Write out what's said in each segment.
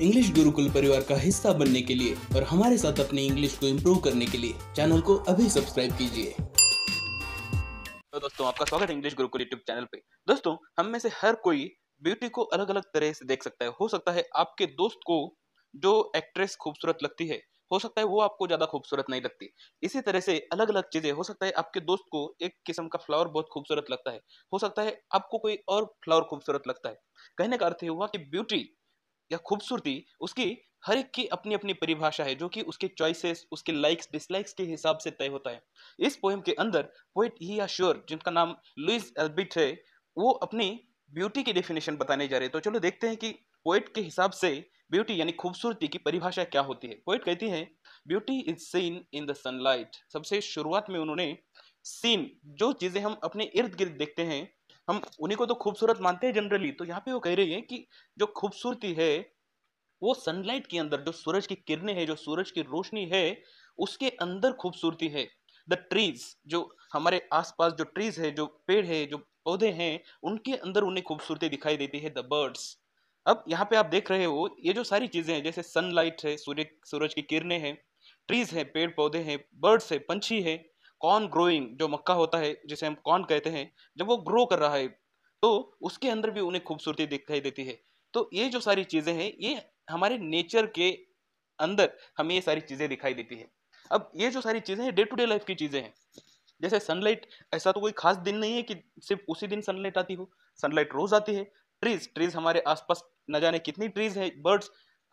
English Gurukul परिवार का हिस्सा बनने के लिए और हमारे साथ अपनी इंग्लिश को इम्प्रूव करने के लिए चैनल को अभी सब्सक्राइब कीजिए तो दोस्तों आपका स्वागत है इंग्लिश गुरुकुल यूट्यूब चैनल पे दोस्तों हम में से हर कोई ब्यूटी को अलग अलग तरह से देख सकता है हो सकता है आपके दोस्त को जो एक्ट्रेस खूबसूरत लगती है हो सकता है वो आपको ज्यादा खूबसूरत नहीं लगती इसी तरह से अलग अलग चीजें हो सकता है आपके दोस्त को एक किस्म का फ्लावर बहुत खूबसूरत लगता है हो सकता है आपको कोई और फ्लावर खूबसूरत लगता है कहने का अर्थ ये हुआ कि ब्यूटी या खूबसूरती उसकी हर एक की अपनी अपनी परिभाषा है जो कि उसके चॉइसेस उसके लाइक्स डिसलाइक्स के हिसाब से तय होता है इस पोएम के अंदर पोइट ही या श्योर जिनका नाम लुइस एल्बिट है वो अपनी ब्यूटी की डेफिनेशन बताने जा रहे हैं तो चलो देखते हैं कि पोइट के हिसाब से ब्यूटी यानी खूबसूरती की परिभाषा क्या होती है पोइट कहती है beauty is seen in the sunlight सबसे शुरुआत में उन्होंने सीन जो चीज़ें हम अपने इर्द गिर्द देखते हैं हम उन्हीं को तो खूबसूरत मानते हैं जनरली तो यहाँ पे वो कह रही है कि जो खूबसूरती है वो सनलाइट के अंदर जो सूरज की किरणें हैं जो सूरज की रोशनी है उसके अंदर खूबसूरती है द ट्रीज जो हमारे आसपास जो ट्रीज है जो पेड़ है जो पौधे हैं उनके अंदर उन्हें खूबसूरती दिखाई देती है द बर्ड्स अब यहाँ पे आप देख रहे हो ये जो सारी चीजें हैं जैसे सनलाइट है सूर्य सूरज की किरणें हैं ट्रीज हैं पेड़ पौधे हैं बर्ड्स है पंछी है कॉर्न ग्रोइंग जो मक्का होता है जिसे हम कॉर्न कहते हैं जब वो ग्रो कर रहा है तो उसके अंदर भी उन्हें खूबसूरती दिखाई देती है तो ये जो सारी चीज़ें हैं ये हमारे नेचर के अंदर हमें ये सारी चीज़ें दिखाई देती है अब ये जो सारी चीज़ें हैं डे टू डे लाइफ की चीज़ें हैं जैसे सनलाइट ऐसा तो कोई खास दिन नहीं है कि सिर्फ उसी दिन सनलाइट आती हो सनलाइट रोज आती है ट्रीज ट्रीज हमारे आसपास न जाने कितनी ट्रीज है बर्ड्स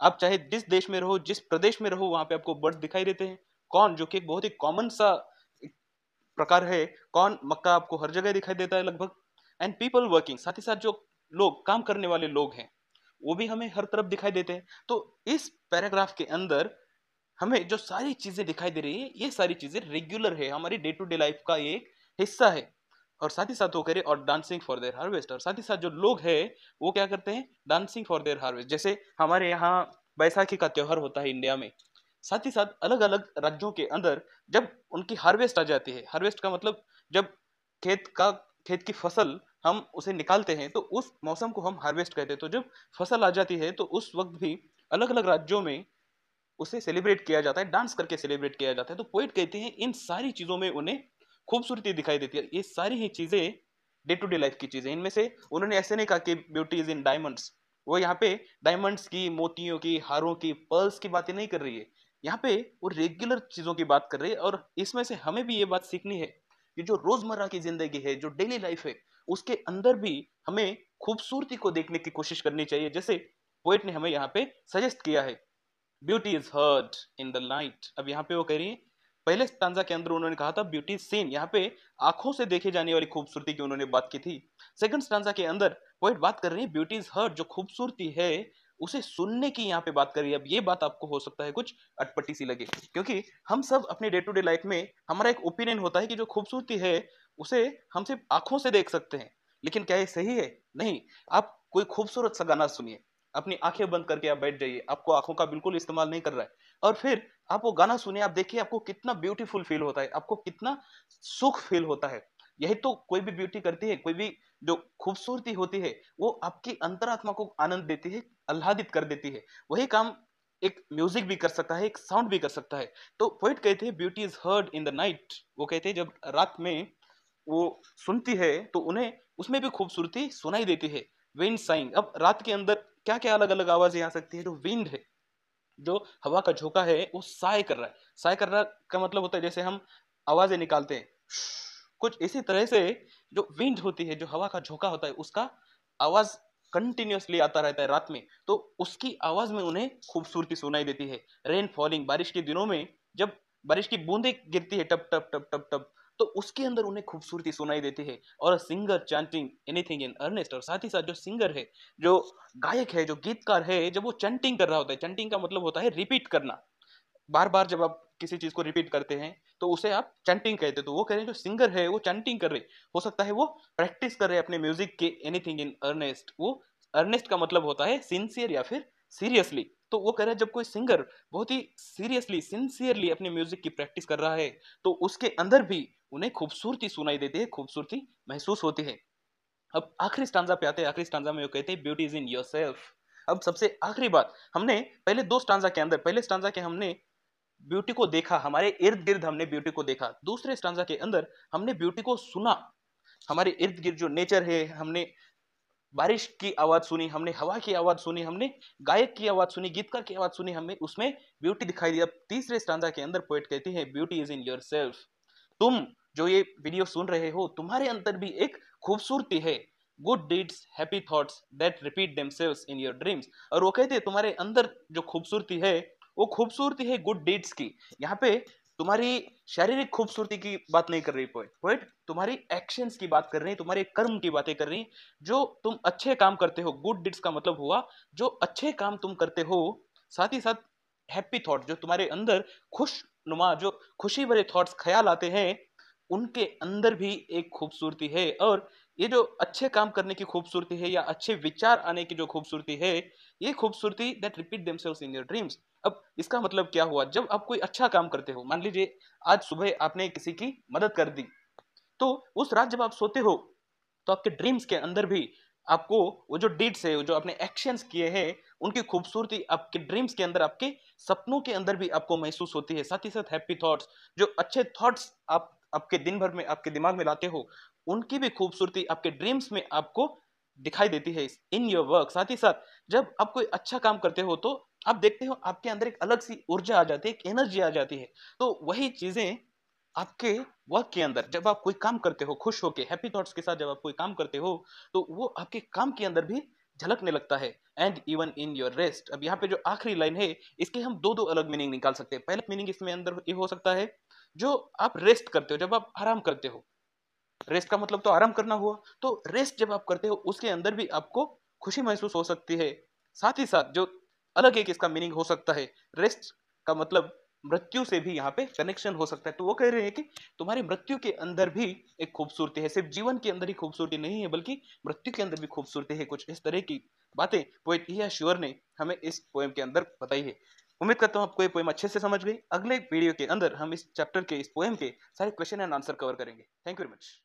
आप चाहे जिस देश में रहो जिस प्रदेश में रहो वहाँ पे आपको बर्ड्स दिखाई देते हैं कौन जो कि एक बहुत ही कॉमन सा प्रकार है कौन मक्का आपको हर जगह दिखाई देता है लगभग एंड पीपल वर्किंग साथ ही साथ जो लोग काम करने वाले लोग हैं वो भी हमें हर तरफ दिखाई देते हैं तो इस पैराग्राफ के अंदर हमें जो सारी चीज़ें दिखाई दे रही है ये सारी चीज़ें रेगुलर है हमारी डे टू डे लाइफ का एक हिस्सा है और साथ ही साथ वो करे और डांसिंग फॉर देयर हार्वेस्ट और साथ ही साथ जो लोग हैं वो क्या करते हैं डांसिंग फॉर देयर हार्वेस्ट जैसे हमारे यहाँ बैसाखी का त्यौहार होता है इंडिया में साथ ही साथ अलग अलग राज्यों के अंदर जब उनकी हार्वेस्ट आ जाती है हार्वेस्ट का मतलब जब खेत का खेत की फसल हम उसे निकालते हैं तो उस मौसम को हम हार्वेस्ट कहते हैं तो जब फसल आ जाती है तो उस वक्त भी अलग अलग राज्यों में उसे सेलिब्रेट किया जाता है डांस करके सेलिब्रेट किया जाता है तो पोइट कहते हैं इन सारी चीज़ों में उन्हें खूबसूरती दिखाई देती है ये सारी ही चीज़ें डे टू डे लाइफ की चीज़ें इनमें से उन्होंने ऐसे नहीं कहा कि ब्यूटी इज़ इन डायमंड्स वो यहाँ पे डायमंड्स की मोतियों की हारों की पर्ल्स की बातें नहीं कर रही है यहाँ पे वो रेगुलर चीज़ों की बात कर रहे हैं और इसमें से हमें भी ये बात सीखनी है कि जो रोज़मर्रा की ज़िंदगी है जो डेली लाइफ है उसके अंदर भी हमें खूबसूरती को देखने की कोशिश करनी चाहिए जैसे पोइट ने हमें यहाँ पे सजेस्ट किया है beauty is heard in the light अब यहाँ पे वो कह रही है पहले तांजा के अंदर उन्होंने कहा था ब्यूटी सीन यहाँ पे आंखों से देखे जाने वाली खूबसूरती की उन्होंने बात की थी सेकंड स्टांजा के अंदर पोइट बात कर रही है ब्यूटी इज हर्ड जो खूबसूरती है उसे सुनने की यहाँ पे बात करी अब ये बात आपको हो सकता है कुछ अटपटी सी लगे क्योंकि हम सब अपने डे टू डे लाइफ में हमारा एक ओपिनियन होता है कि जो खूबसूरती है उसे हम सिर्फ आंखों से देख सकते हैं लेकिन क्या ये सही है नहीं आप कोई खूबसूरत सा गाना सुनिए अपनी आंखें बंद करके आप बैठ जाइए आपको आंखों का बिल्कुल इस्तेमाल नहीं कर रहा है और फिर आप वो गाना सुनिए आप देखिए आपको कितना ब्यूटीफुल फील होता है आपको कितना सुख फील होता है यही तो कोई भी ब्यूटी करती है कोई भी जो खूबसूरती होती है वो आपकी अंतरात्मा को आनंद देती है आह्लादित कर देती है वही काम एक म्यूजिक भी कर सकता है एक साउंड भी कर सकता है तो पोइट कहते हैं beauty is heard in the night वो कहते हैं जब रात में वो सुनती है तो उन्हें उसमें भी खूबसूरती सुनाई देती है विंड साइंग अब रात के अंदर क्या क्या अलग अलग आवाजें आ सकती है जो विंड है जो हवा का झोंका है वो साय कर रहा है साय कर रहा का मतलब होता है जैसे हम आवाजें निकालते हैं कुछ इसी तरह से जो विंड होती है जो हवा का झोंका होता है उसका आवाज कंटिन्यूसली आता रहता है रात में तो उसकी आवाज में उन्हें खूबसूरती सुनाई देती है रेन फॉलिंग बारिश के दिनों में जब बारिश की बूंदे गिरती है टप टप टप टप टप तो उसके अंदर उन्हें खूबसूरती सुनाई देती है और singer chanting anything in earnest और साथ ही साथ जो सिंगर है जो गायक है जो गीतकार है जब वो चैंटिंग कर रहा होता है चैंटिंग का मतलब होता है रिपीट करना बार बार जब आप किसी चीज को रिपीट करते हैं तो उसे आप चंटिंग कहते तो वो कह रहे हैं जो सिंगर है वो चंटिंग कर रहे हो सकता है वो प्रैक्टिस कर रहे अपने म्यूजिक के एनीथिंग इन अर्नेस्ट वो अर्नेस्ट का मतलब होता है सिंसियर या फिर सीरियसली तो वो कह रहे हैं जब कोई सिंगर बहुत ही सीरियसली सिंसियरली अपने म्यूजिक की प्रैक्टिस कर रहा है तो उसके अंदर भी उन्हें खूबसूरती सुनाई देती है खूबसूरती महसूस होती है अब आखिरी स्टांजा पे आते हैं आखिरी स्टांजा में वो कहते हैं ब्यूटी इज इन योर अब सबसे आखिरी बात हमने पहले दो स्टांजा के अंदर पहले स्टांजा के हमने ब्यूटी को देखा हमारे इर्द गिर्द हमने ब्यूटी को देखा दूसरे स्टांजा के अंदर हमने ब्यूटी को सुना हमारे इर्द गिर्द जो नेचर है हमने बारिश की आवाज सुनी हमने हवा की आवाज सुनी हमने गायक की आवाज सुनी गीतकार की आवाज सुनी हमें उसमें ब्यूटी दिखाई दी अब तीसरे स्टांजा के अंदर पोएट कहती है beauty is in your self तुम जो ये वीडियो सुन रहे हो तुम्हारे अंदर भी एक खूबसूरती है good deeds happy thoughts that repeat them in your dreams और वो कहते हैं तुम्हारे अंदर जो खूबसूरती है वो खूबसूरती है गुड डीड्स की यहाँ पे तुम्हारी शारीरिक खूबसूरती की बात नहीं कर रही पोइट पोइट तुम्हारी एक्शंस की बात कर रही तुम्हारे कर्म की बातें कर रही जो तुम अच्छे काम करते हो गुड डिड्स का मतलब हुआ जो अच्छे काम तुम करते हो साथ ही साथ हैप्पी थॉट जो तुम्हारे अंदर खुश नुमा जो खुशी भरे थॉट्स ख्याल आते हैं उनके अंदर भी एक खूबसूरती है और ये जो अच्छे काम करने की खूबसूरती है या अच्छे विचार आने की जो खूबसूरती है ये खूबसूरती that repeat them in your dreams अब इसका मतलब क्या हुआ जब आप कोई अच्छा काम करते हो मान लीजिए आज सुबह आपने किसी की मदद कर दी तो उस रात जब आप सोते हो तो आपके ड्रीम्स के अंदर भी आपको वो जो डीड्स है जो आपने एक्शंस किए हैं उनकी खूबसूरती आपके ड्रीम्स के अंदर आपके सपनों के अंदर भी आपको महसूस होती है साथ ही साथ हैप्पी थॉट्स जो अच्छे थॉट्स आप आपके दिन भर में आपके दिमाग में लाते हो उनकी भी खूबसूरती आपके ड्रीम्स में आपको दिखाई देती है इन योर वर्क साथ ही साथ जब आप कोई अच्छा काम करते हो तो आप देखते हो आपके अंदर एक अलग सी ऊर्जा आ जाती है एक एनर्जी आ जाती है तो वही चीजें आपके वर्क के अंदर जब आप कोई काम करते हो खुश होके हैप्पी थॉट्स के साथ जब आप कोई काम करते हो तो वो आपके काम के अंदर भी झलकने लगता है and even in your rest अब यहाँ पे जो आखिरी लाइन है इसके हम दो दो अलग मीनिंग निकाल सकते हैं पहला मीनिंग इसमें अंदर ये हो सकता है जो आप रेस्ट करते हो जब आप आराम करते हो रेस्ट का मतलब तो आराम करना हुआ तो रेस्ट जब आप करते हो उसके अंदर भी आपको खुशी महसूस हो सकती है साथ ही साथ जो अलग एक इसका मीनिंग हो सकता है रेस्ट का मतलब मृत्यु से भी यहाँ पे कनेक्शन हो सकता है तो वो कह रहे हैं कि तुम्हारी मृत्यु के अंदर भी एक खूबसूरती है सिर्फ जीवन के अंदर ही खूबसूरती नहीं है बल्कि मृत्यु के अंदर भी खूबसूरती है कुछ इस तरह की बातें पोएट या श्योर ने हमें इस पोएम के अंदर बताई है उम्मीद करता हूँ आपको ये पोएम अच्छे से समझ गई अगले वीडियो के अंदर हम इस चैप्टर के इस पोएम के सारे क्वेश्चन एंड आंसर कवर करेंगे थैंक यू वेरी मच